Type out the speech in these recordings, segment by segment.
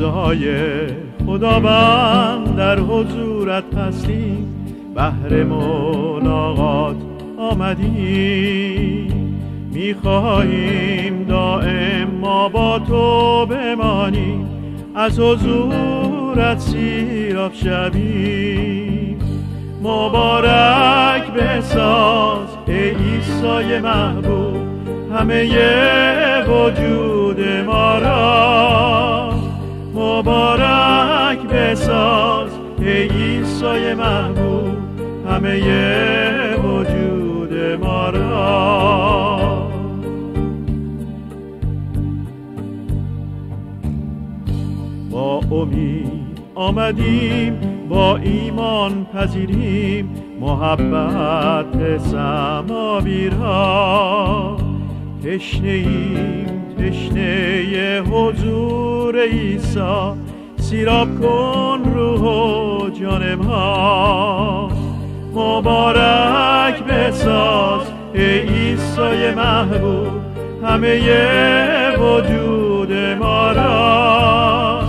قصه های خداوند در حضورت هستیم بهر ملاقات آمدیم میخواهیم دائم ما با تو بمانیم از حضورت سیراب شویم مبارک بساز ای عیسی محبوب همه وجود ما را بساز ای عیسی محبوب همه وجود ما را با امید آمدیم با ایمان پذیریم محبت سماوی را تشنه ایم تشنه حضور عیسی سیراب کن روح و جان ما مبارک بساز ای عیسی محبوب همه وجود ما را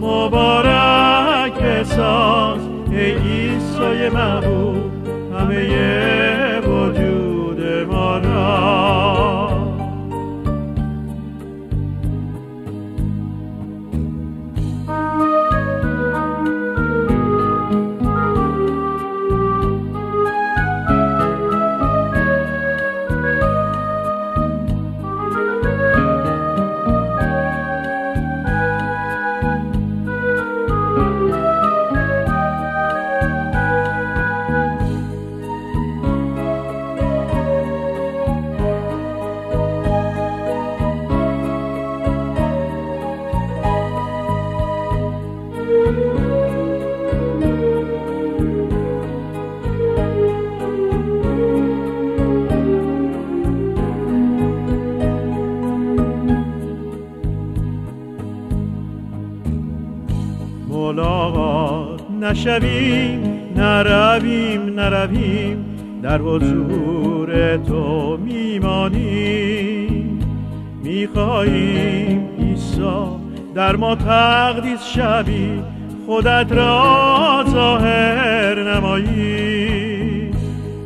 مبارک بساز ای عیسی محبوب همه ملاقات نشویم نرویم نرویم در حضور تو میمانیم میخواهیم عیسی در ما تقدیس شوی خودت را ظاهر نمایی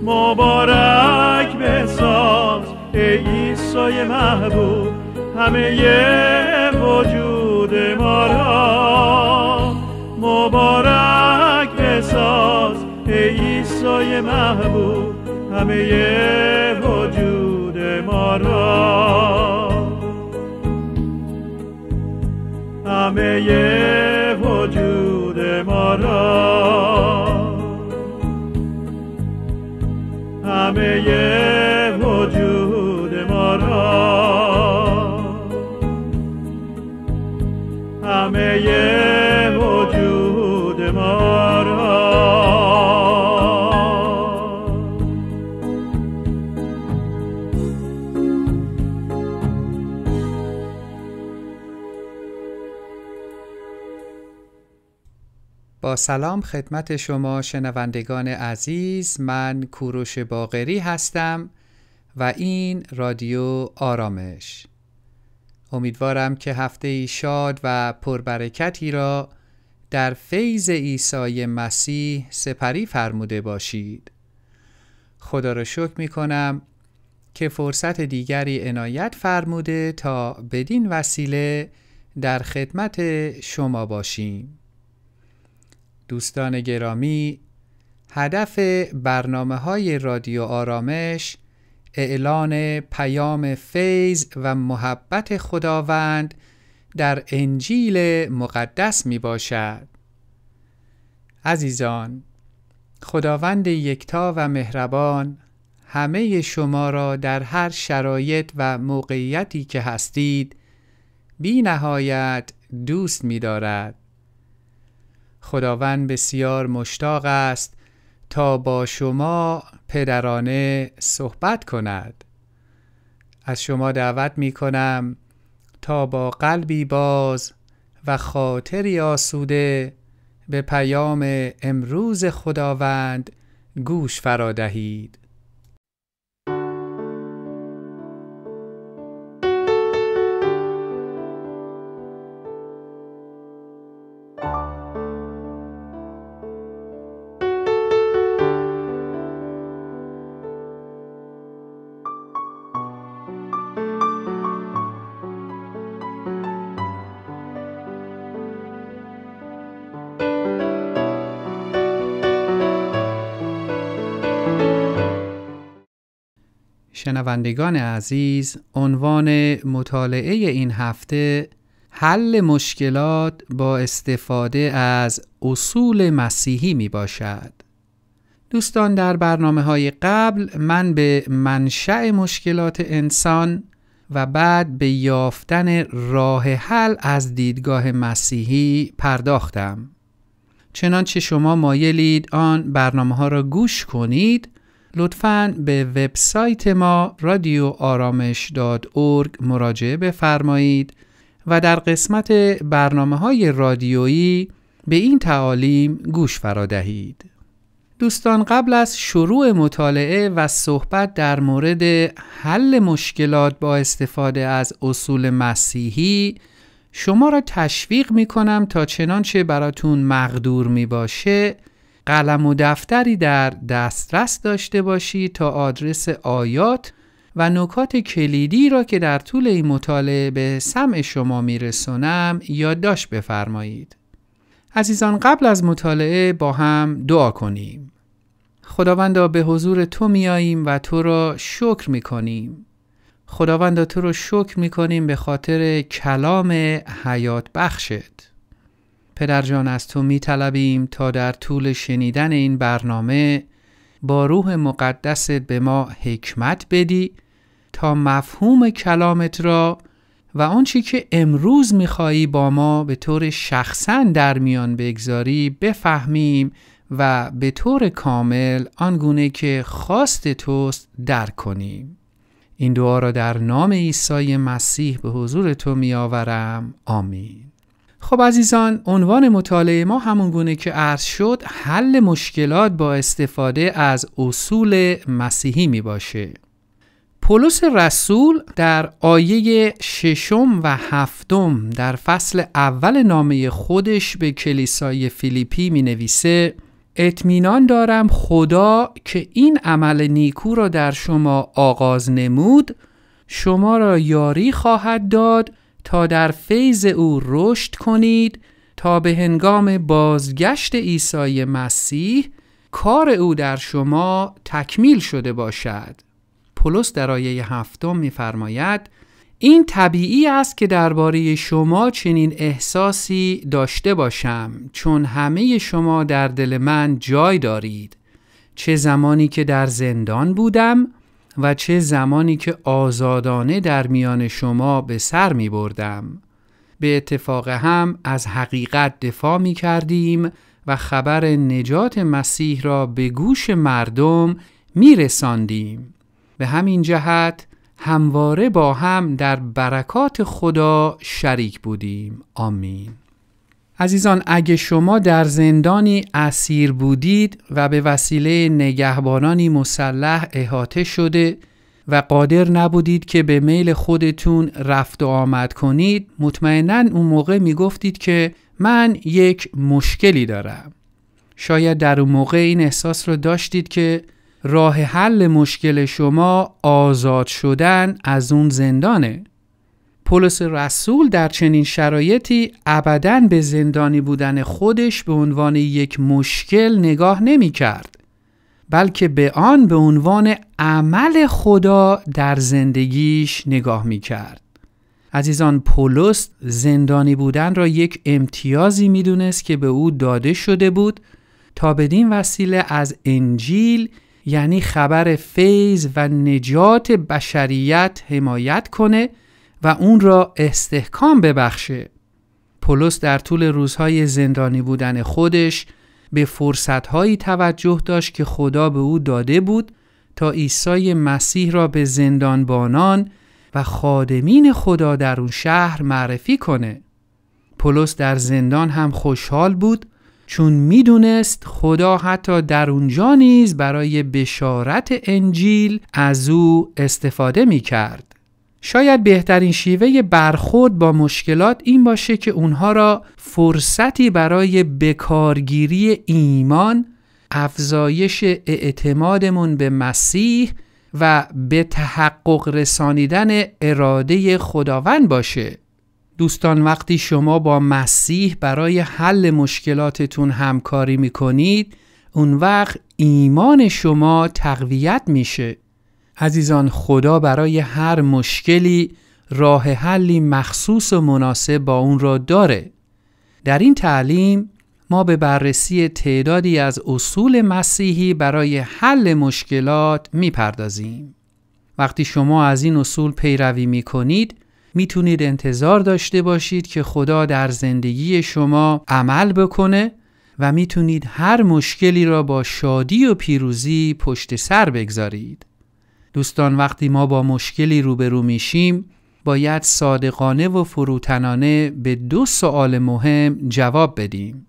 مبارک بساز ای عیسی محبوب همه وجود ما را مبارک بساز ای عیسی محبوب همه وجود ما را همه وجود ما را همه وجود سلام خدمت شما شنوندگان عزیز من کوروش باغری هستم و این رادیو آرامش امیدوارم که هفته شاد و پربرکتی را در فیض عیسی مسیح سپری فرموده باشید خدا را شکر می کنم که فرصت دیگری عنایت فرموده تا بدین وسیله در خدمت شما باشیم دوستان گرامی هدف برنامه های رادیو آرامش اعلان پیام فیض و محبت خداوند در انجیل مقدس می باشد عزیزان خداوند یکتا و مهربان همه شما را در هر شرایط و موقعیتی که هستید بی نهایت دوست می دارد. خداوند بسیار مشتاق است تا با شما پدرانه صحبت کند از شما دعوت می کنم تا با قلبی باز و خاطری آسوده به پیام امروز خداوند گوش فرادهید. شنوندگان عزیز عنوان مطالعه این هفته حل مشکلات با استفاده از اصول مسیحی می باشد. دوستان در برنامه های قبل من به منشأ مشکلات انسان و بعد به یافتن راه حل از دیدگاه مسیحی پرداختم. چنانچه شما مایلید آن برنامه ها را گوش کنید لطفاً به وبسایت ما رادیو آرامش مراجعه بفرمایید و در قسمت برنامه های رادیویی به این تعالیم گوش دهید. دوستان قبل از شروع مطالعه و صحبت در مورد حل مشکلات با استفاده از اصول مسیحی شما را تشویق می کنم تا چنانچه براتون مقدور می باشه قلم و دفتری در دسترس داشته باشید تا آدرس آیات و نکات کلیدی را که در طول این مطالعه به سمع شما میرسونم یادداشت بفرمایید. عزیزان قبل از مطالعه با هم دعا کنیم. خداوندا به حضور تو میاییم و تو را شکر میکنیم. خداوندا تو را شکر میکنیم به خاطر کلام حیات بخشت. جان از تو می طلبیم تا در طول شنیدن این برنامه با روح مقدست به ما حکمت بدی تا مفهوم کلامت را و آنچه که امروز میخوایی با ما به طور شخصا در میان بگذاری بفهمیم و به طور کامل آنگونه که خواست توست درک کنیم این دعا را در نام عیسی مسیح به حضور تو می آورم. آمین خب عزیزان عنوان مطالعه ما همون گونه که عرض شد حل مشکلات با استفاده از اصول مسیحی می باشه پولس رسول در آیه ششم و هفتم در فصل اول نامه خودش به کلیسای فیلیپی می نویسه اطمینان دارم خدا که این عمل نیکو را در شما آغاز نمود شما را یاری خواهد داد تا در فیض او رشد کنید تا به هنگام بازگشت عیسی مسیح کار او در شما تکمیل شده باشد پولس در آیه هفتم میفرماید این طبیعی است که درباره شما چنین احساسی داشته باشم چون همه شما در دل من جای دارید چه زمانی که در زندان بودم و چه زمانی که آزادانه در میان شما به سر می بردم. به اتفاق هم از حقیقت دفاع می کردیم و خبر نجات مسیح را به گوش مردم می رساندیم. به همین جهت همواره با هم در برکات خدا شریک بودیم. آمین. عزیزان اگه شما در زندانی اسیر بودید و به وسیله نگهبانانی مسلح احاطه شده و قادر نبودید که به میل خودتون رفت و آمد کنید مطمئنا اون موقع میگفتید که من یک مشکلی دارم شاید در اون موقع این احساس رو داشتید که راه حل مشکل شما آزاد شدن از اون زندانه پولس رسول در چنین شرایطی ابدا به زندانی بودن خودش به عنوان یک مشکل نگاه نمی کرد بلکه به آن به عنوان عمل خدا در زندگیش نگاه می کرد. عزیزان پولس زندانی بودن را یک امتیازی دونست که به او داده شده بود تا بدین وسیله از انجیل یعنی خبر فیض و نجات بشریت حمایت کنه و اون را استحکام ببخشه پولس در طول روزهای زندانی بودن خودش به فرصتهایی توجه داشت که خدا به او داده بود تا عیسی مسیح را به زندانبانان و خادمین خدا در اون شهر معرفی کنه. پولس در زندان هم خوشحال بود چون میدونست خدا حتی در اونجا نیز برای بشارت انجیل از او استفاده می کرد. شاید بهترین شیوه برخورد با مشکلات این باشه که اونها را فرصتی برای بکارگیری ایمان، افزایش اعتمادمون به مسیح و به تحقق رسانیدن اراده خداوند باشه. دوستان وقتی شما با مسیح برای حل مشکلاتتون همکاری میکنید اون وقت ایمان شما تقویت میشه عزیزان خدا برای هر مشکلی راه حلی مخصوص و مناسب با اون را داره. در این تعلیم ما به بررسی تعدادی از اصول مسیحی برای حل مشکلات میپردازیم. وقتی شما از این اصول پیروی می کنید میتونید انتظار داشته باشید که خدا در زندگی شما عمل بکنه و میتونید هر مشکلی را با شادی و پیروزی پشت سر بگذارید. دوستان وقتی ما با مشکلی روبرو میشیم باید صادقانه و فروتنانه به دو سوال مهم جواب بدیم.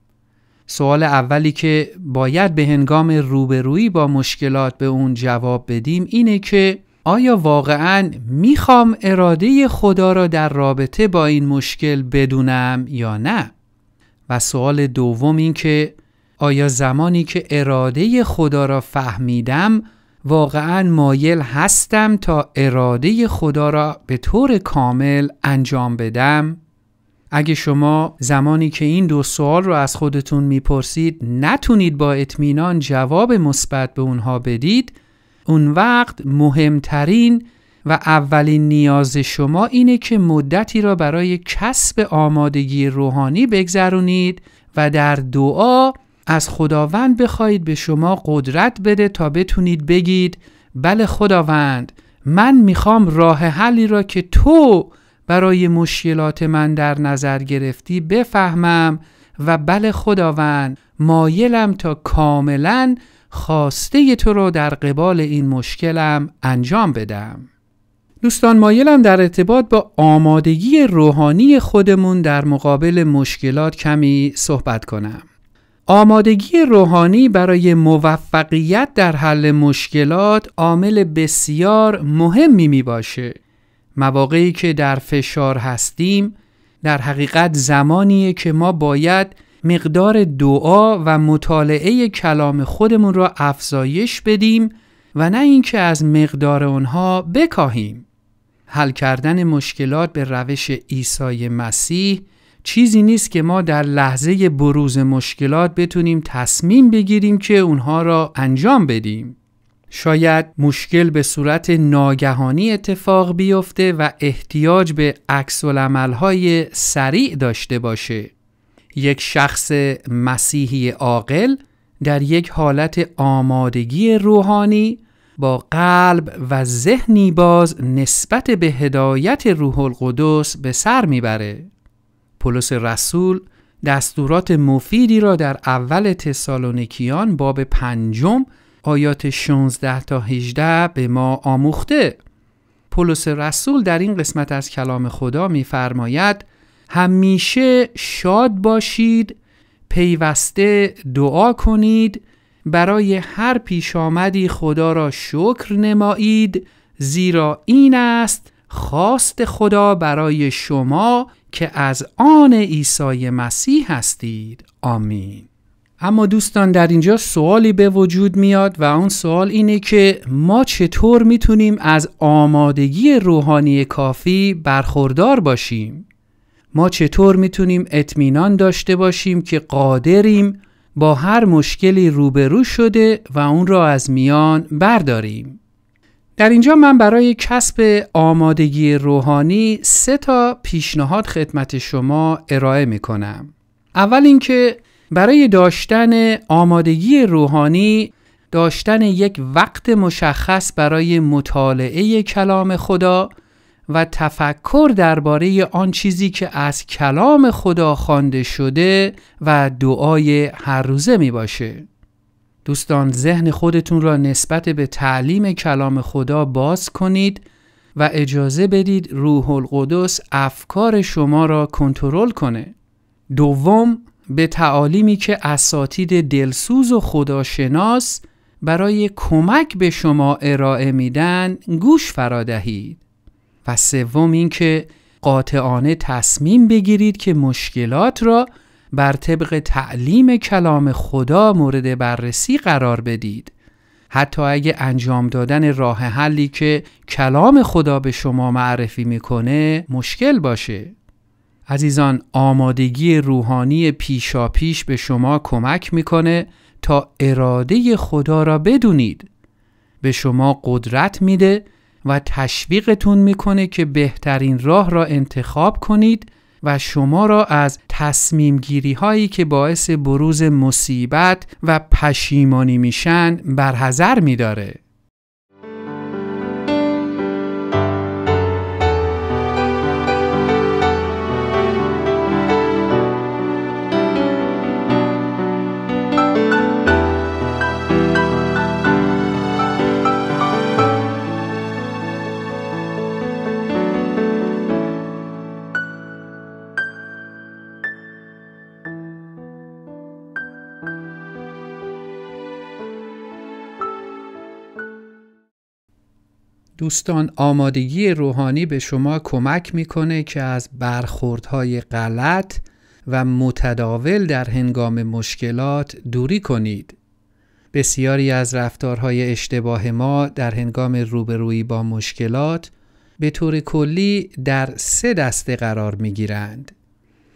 سوال اولی که باید به هنگام روبرویی با مشکلات به اون جواب بدیم اینه که آیا واقعا میخوام اراده خدا را در رابطه با این مشکل بدونم یا نه؟ و سوال دوم این که آیا زمانی که اراده خدا را فهمیدم واقعا مایل هستم تا اراده خدا را به طور کامل انجام بدم اگه شما زمانی که این دو سوال رو از خودتون میپرسید نتونید با اطمینان جواب مثبت به اونها بدید اون وقت مهمترین و اولین نیاز شما اینه که مدتی را برای کسب آمادگی روحانی بگذرونید و در دعا از خداوند بخواهید به شما قدرت بده تا بتونید بگید بله خداوند من میخوام راه حلی را که تو برای مشکلات من در نظر گرفتی بفهمم و بله خداوند مایلم تا کاملا خواسته تو را در قبال این مشکلم انجام بدم. دوستان مایلم در ارتباط با آمادگی روحانی خودمون در مقابل مشکلات کمی صحبت کنم. آمادگی روحانی برای موفقیت در حل مشکلات عامل بسیار مهمی می باشه. مواقعی که در فشار هستیم در حقیقت زمانیه که ما باید مقدار دعا و مطالعه کلام خودمون را افزایش بدیم و نه اینکه از مقدار آنها بکاهیم. حل کردن مشکلات به روش عیسی مسیح چیزی نیست که ما در لحظه بروز مشکلات بتونیم تصمیم بگیریم که اونها را انجام بدیم. شاید مشکل به صورت ناگهانی اتفاق بیفته و احتیاج به عکس های سریع داشته باشه. یک شخص مسیحی عاقل در یک حالت آمادگی روحانی با قلب و ذهنی باز نسبت به هدایت روح القدس به سر میبره. پولس رسول دستورات مفیدی را در اول تسالونیکیان باب پنجم آیات 16 تا 18 به ما آموخته پولس رسول در این قسمت از کلام خدا میفرماید همیشه شاد باشید پیوسته دعا کنید برای هر پیش آمدی خدا را شکر نمایید زیرا این است خواست خدا برای شما که از آن عیسی مسیح هستید آمین اما دوستان در اینجا سوالی به وجود میاد و اون سوال اینه که ما چطور میتونیم از آمادگی روحانی کافی برخوردار باشیم ما چطور میتونیم اطمینان داشته باشیم که قادریم با هر مشکلی روبرو شده و اون را از میان برداریم در اینجا من برای کسب آمادگی روحانی سه تا پیشنهاد خدمت شما ارائه می کنم. اول اینکه برای داشتن آمادگی روحانی داشتن یک وقت مشخص برای مطالعه کلام خدا و تفکر درباره آن چیزی که از کلام خدا خوانده شده و دعای هر روزه می باشه. دوستان ذهن خودتون را نسبت به تعلیم کلام خدا باز کنید و اجازه بدید روح القدس افکار شما را کنترل کنه. دوم به تعالیمی که اساتید دلسوز و خداشناس برای کمک به شما ارائه میدن گوش فرادهید و سوم اینکه قاطعانه تصمیم بگیرید که مشکلات را بر طبق تعلیم کلام خدا مورد بررسی قرار بدید حتی اگه انجام دادن راه حلی که کلام خدا به شما معرفی میکنه مشکل باشه عزیزان آمادگی روحانی پیشاپیش به شما کمک میکنه تا اراده خدا را بدونید به شما قدرت میده و تشویقتون میکنه که بهترین راه را انتخاب کنید و شما را از تصمیم گیری هایی که باعث بروز مصیبت و پشیمانی میشن برحذر میداره دوستان آمادگی روحانی به شما کمک میکنه که از برخوردهای غلط و متداول در هنگام مشکلات دوری کنید. بسیاری از رفتارهای اشتباه ما در هنگام روبرویی با مشکلات به طور کلی در سه دسته قرار می گیرند.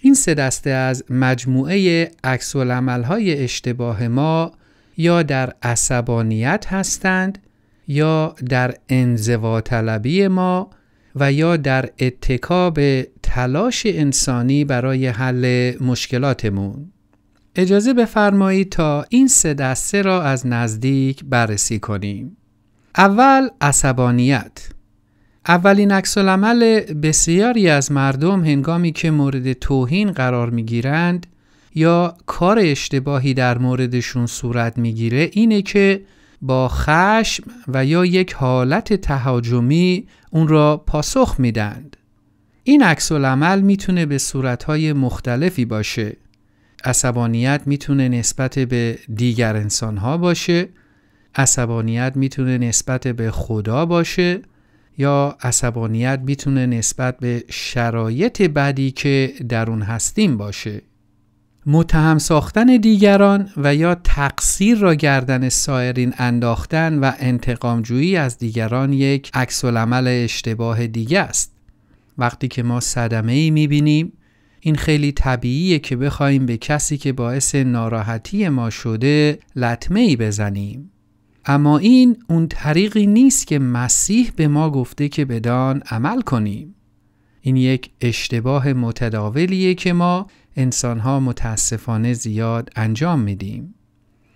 این سه دسته از مجموعه عکس های اشتباه ما یا در عصبانیت هستند یا در انزوا طلبی ما و یا در اتکاب تلاش انسانی برای حل مشکلاتمون اجازه بفرمایید تا این سه دسته را از نزدیک بررسی کنیم اول عصبانیت اولین عکس العمل بسیاری از مردم هنگامی که مورد توهین قرار میگیرند یا کار اشتباهی در موردشون صورت میگیره اینه که با خشم و یا یک حالت تهاجمی اون را پاسخ میدند. این عکس العمل میتونه به صورتهای مختلفی باشه. عصبانیت میتونه نسبت به دیگر انسانها باشه، عصبانیت میتونه نسبت به خدا باشه یا عصبانیت میتونه نسبت به شرایط بدی که در اون هستیم باشه. متهم ساختن دیگران و یا تقصیر را گردن سایرین انداختن و انتقامجویی از دیگران یک عکسالعمل اشتباه دیگه است. وقتی که ما صدمه ای میبینیم این خیلی طبیعیه که بخوایم به کسی که باعث ناراحتی ما شده لطمه ای بزنیم. اما این اون طریقی نیست که مسیح به ما گفته که بدان عمل کنیم. این یک اشتباه متداولیه که ما انسان ها متاسفانه زیاد انجام میدیم.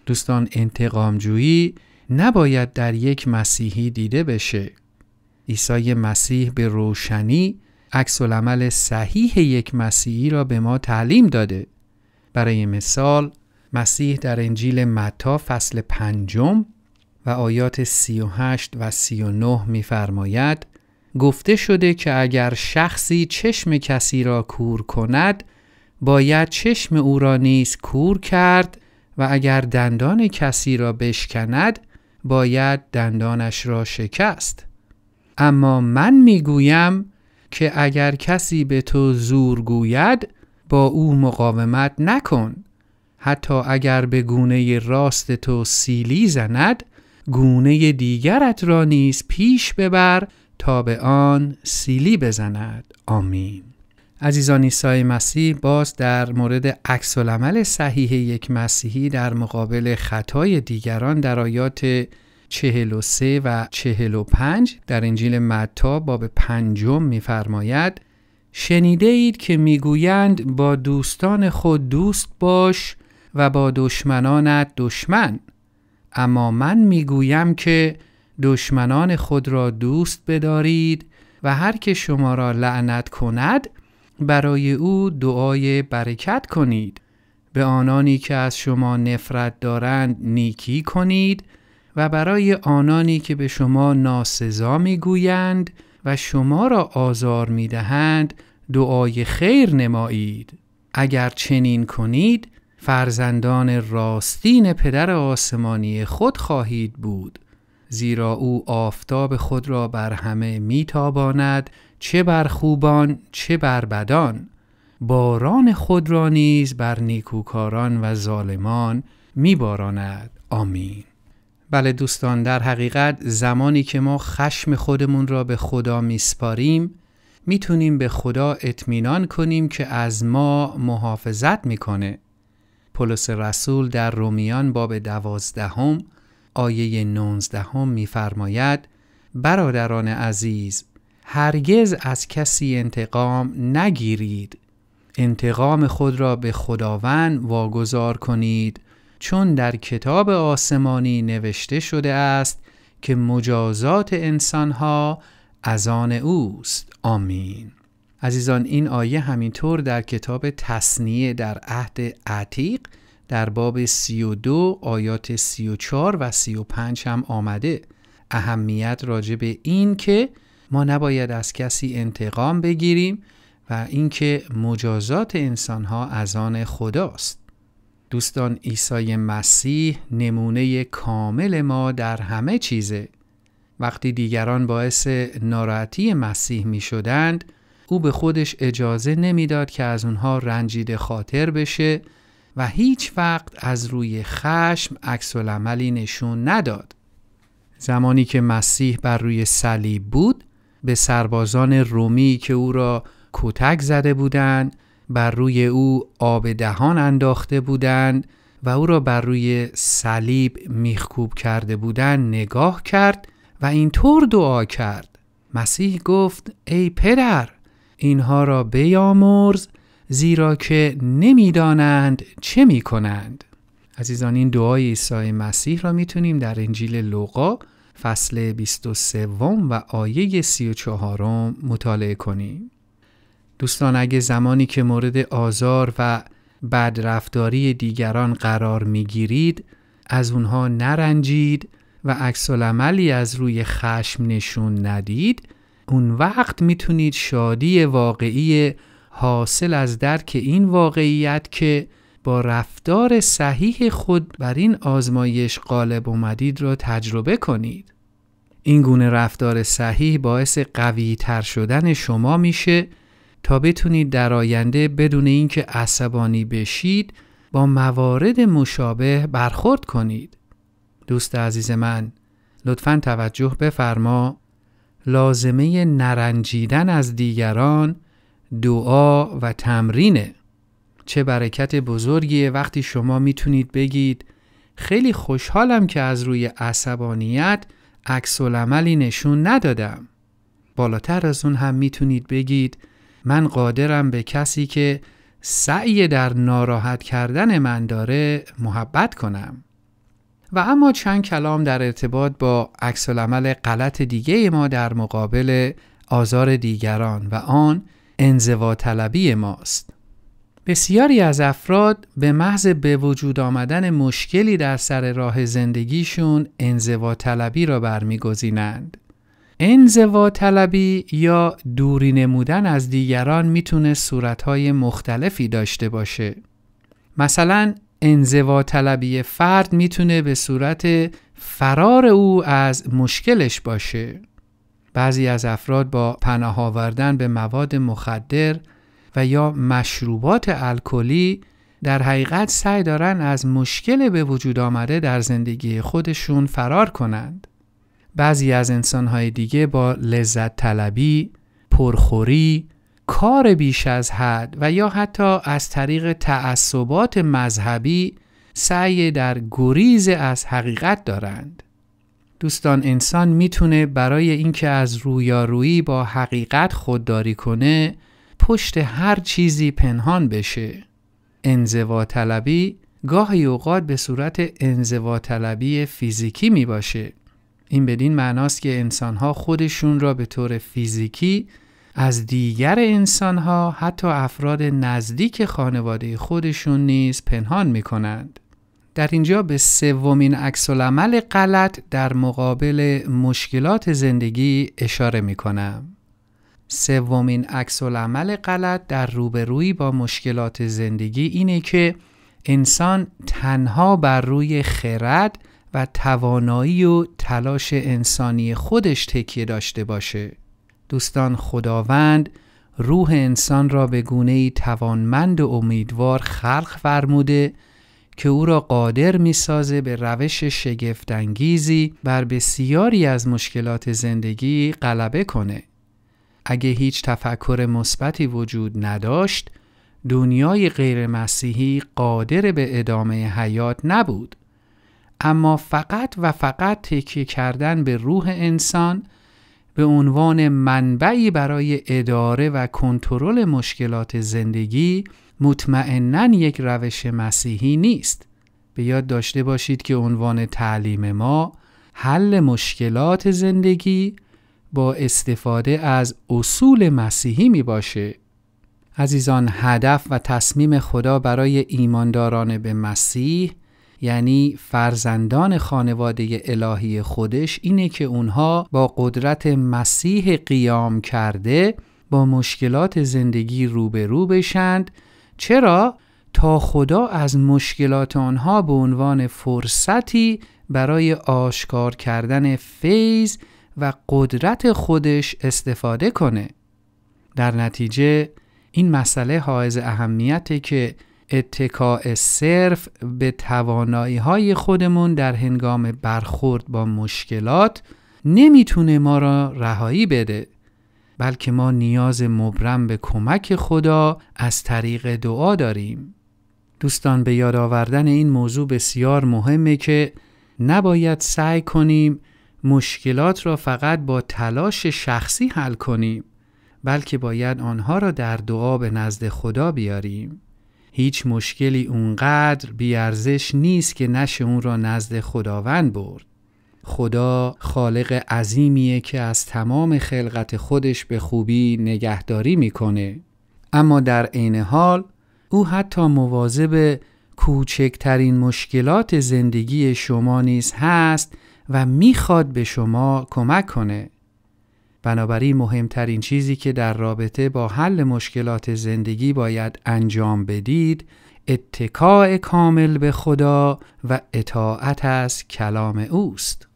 دوستان انتقامجویی نباید در یک مسیحی دیده بشه. عیسی مسیح به روشنی عکس العمل صحیح یک مسیحی را به ما تعلیم داده. برای مثال مسیح در انجیل متا فصل پنجم و آیات 38 و 39 میفرماید گفته شده که اگر شخصی چشم کسی را کور کند باید چشم او را نیز کور کرد و اگر دندان کسی را بشکند باید دندانش را شکست اما من میگویم که اگر کسی به تو زور گوید با او مقاومت نکن حتی اگر به گونه راست تو سیلی زند گونه دیگرت را نیز پیش ببر تا به آن سیلی بزند آمین عزیزان عیسی مسیح باز در مورد عکس العمل صحیح یک مسیحی در مقابل خطای دیگران در آیات 43 و 45 در انجیل متا باب پنجم میفرماید شنیده اید که میگویند با دوستان خود دوست باش و با دشمنانت دشمن اما من میگویم که دشمنان خود را دوست بدارید و هر که شما را لعنت کند برای او دعای برکت کنید به آنانی که از شما نفرت دارند نیکی کنید و برای آنانی که به شما ناسزا میگویند و شما را آزار میدهند دعای خیر نمایید اگر چنین کنید فرزندان راستین پدر آسمانی خود خواهید بود زیرا او آفتاب خود را بر همه میتاباند چه بر خوبان چه بر بدان باران خود را نیز بر نیکوکاران و ظالمان میباراند آمین بله دوستان در حقیقت زمانی که ما خشم خودمون را به خدا میسپاریم میتونیم به خدا اطمینان کنیم که از ما محافظت میکنه پولس رسول در رومیان باب دوازدهم آیه نونزدهم میفرماید برادران عزیز هرگز از کسی انتقام نگیرید انتقام خود را به خداوند واگذار کنید چون در کتاب آسمانی نوشته شده است که مجازات انسانها از آن اوست آمین عزیزان این آیه همینطور در کتاب تصنیه در عهد عتیق در باب 32 آیات 34 و 35 هم آمده اهمیت راجع به این که ما نباید از کسی انتقام بگیریم و اینکه مجازات انسانها از آن خداست دوستان عیسی مسیح نمونه کامل ما در همه چیزه وقتی دیگران باعث ناراحتی مسیح می شدند او به خودش اجازه نمیداد که از اونها رنجیده خاطر بشه و هیچ وقت از روی خشم عکس عملی نشون نداد زمانی که مسیح بر روی صلیب بود به سربازان رومی که او را کتک زده بودند بر روی او آب دهان انداخته بودند و او را بر روی صلیب میخکوب کرده بودند نگاه کرد و اینطور دعا کرد مسیح گفت ای پدر اینها را بیامرز زیرا که نمیدانند چه میکنند. عزیزان این دعای عیسی مسیح را میتونیم در انجیل لوقا فصل 23 و آیه 34 مطالعه کنیم. دوستان اگه زمانی که مورد آزار و بدرفتاری دیگران قرار میگیرید از اونها نرنجید و عکس از روی خشم نشون ندید اون وقت میتونید شادی واقعی حاصل از درک این واقعیت که با رفتار صحیح خود بر این آزمایش غالب اومدید را تجربه کنید. این گونه رفتار صحیح باعث قوی تر شدن شما میشه تا بتونید در آینده بدون اینکه عصبانی بشید با موارد مشابه برخورد کنید. دوست عزیز من لطفا توجه بفرما لازمه نرنجیدن از دیگران دعا و تمرینه. چه برکت بزرگیه وقتی شما میتونید بگید خیلی خوشحالم که از روی عصبانیت عکس عملی نشون ندادم. بالاتر از اون هم میتونید بگید من قادرم به کسی که سعی در ناراحت کردن من داره محبت کنم. و اما چند کلام در ارتباط با عکس العمل غلط دیگه ما در مقابل آزار دیگران و آن انزوا طلبی ماست. بسیاری از افراد به محض به وجود آمدن مشکلی در سر راه زندگیشون انزوا طلبی را برمیگزینند. انزوا طلبی یا دوری نمودن از دیگران میتونه صورتهای مختلفی داشته باشه. مثلا انزوا طلبی فرد میتونه به صورت فرار او از مشکلش باشه. بعضی از افراد با پناه آوردن به مواد مخدر و یا مشروبات الکلی در حقیقت سعی دارن از مشکل به وجود آمده در زندگی خودشون فرار کنند. بعضی از انسانهای دیگه با لذت طلبی، پرخوری، کار بیش از حد و یا حتی از طریق تعصبات مذهبی سعی در گریز از حقیقت دارند. دوستان انسان میتونه برای اینکه از رویارویی با حقیقت خودداری کنه پشت هر چیزی پنهان بشه انزوا طلبی گاهی اوقات به صورت انزوا طلبی فیزیکی می باشه این بدین معناست که انسانها خودشون را به طور فیزیکی از دیگر انسانها حتی افراد نزدیک خانواده خودشون نیز پنهان می کنند. در اینجا به سومین عکس العمل غلط در مقابل مشکلات زندگی اشاره می کنم. سومین عکس العمل غلط در روبرویی با مشکلات زندگی اینه که انسان تنها بر روی خرد و توانایی و تلاش انسانی خودش تکیه داشته باشه دوستان خداوند روح انسان را به گونه ای توانمند و امیدوار خلق فرموده که او را قادر می سازه به روش شگفتانگیزی بر بسیاری از مشکلات زندگی غلبه کنه اگه هیچ تفکر مثبتی وجود نداشت دنیای غیر مسیحی قادر به ادامه حیات نبود اما فقط و فقط تکیه کردن به روح انسان به عنوان منبعی برای اداره و کنترل مشکلات زندگی مطمئنا یک روش مسیحی نیست به یاد داشته باشید که عنوان تعلیم ما حل مشکلات زندگی با استفاده از اصول مسیحی می باشه. عزیزان هدف و تصمیم خدا برای ایمانداران به مسیح یعنی فرزندان خانواده الهی خودش اینه که اونها با قدرت مسیح قیام کرده با مشکلات زندگی روبرو بشند چرا؟ تا خدا از مشکلات آنها به عنوان فرصتی برای آشکار کردن فیض و قدرت خودش استفاده کنه. در نتیجه این مسئله حائز اهمیته که اتکاع صرف به توانایی های خودمون در هنگام برخورد با مشکلات نمیتونه ما را رهایی بده بلکه ما نیاز مبرم به کمک خدا از طریق دعا داریم دوستان به یاد آوردن این موضوع بسیار مهمه که نباید سعی کنیم مشکلات را فقط با تلاش شخصی حل کنیم بلکه باید آنها را در دعا به نزد خدا بیاریم هیچ مشکلی اونقدر بیارزش نیست که نشه اون را نزد خداوند برد خدا خالق عظیمیه که از تمام خلقت خودش به خوبی نگهداری میکنه اما در عین حال او حتی مواظب کوچکترین مشکلات زندگی شما نیز هست و میخواد به شما کمک کنه. بنابراین مهمترین چیزی که در رابطه با حل مشکلات زندگی باید انجام بدید اتکاع کامل به خدا و اطاعت از کلام اوست.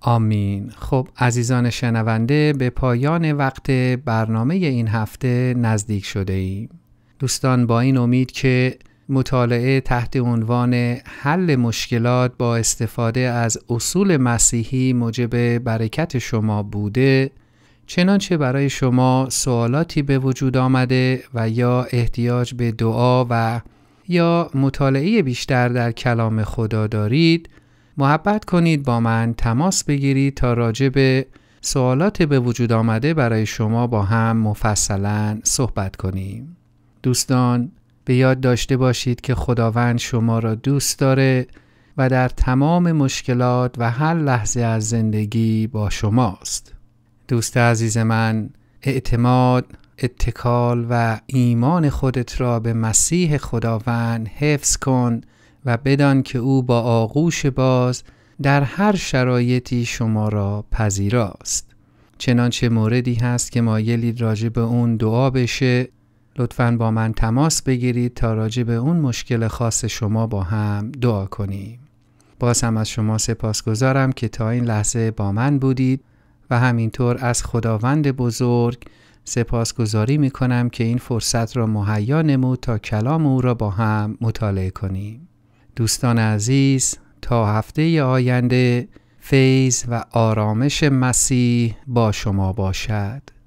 آمین خب عزیزان شنونده به پایان وقت برنامه این هفته نزدیک شده ایم دوستان با این امید که مطالعه تحت عنوان حل مشکلات با استفاده از اصول مسیحی موجب برکت شما بوده چنانچه برای شما سوالاتی به وجود آمده و یا احتیاج به دعا و یا مطالعه بیشتر در کلام خدا دارید محبت کنید با من تماس بگیرید تا راجع به سوالات به وجود آمده برای شما با هم مفصلا صحبت کنیم دوستان به یاد داشته باشید که خداوند شما را دوست داره و در تمام مشکلات و هر لحظه از زندگی با شماست. دوست عزیز من اعتماد، اتکال و ایمان خودت را به مسیح خداوند حفظ کن و بدان که او با آغوش باز در هر شرایطی شما را پذیراست. چنانچه موردی هست که مایلید راجع به اون دعا بشه لطفا با من تماس بگیرید تا راجع به اون مشکل خاص شما با هم دعا کنیم. باز هم از شما سپاسگزارم که تا این لحظه با من بودید و همینطور از خداوند بزرگ سپاسگزاری می کنم که این فرصت را مهیا نمود تا کلام او را با هم مطالعه کنیم. دوستان عزیز تا هفته آینده فیض و آرامش مسیح با شما باشد.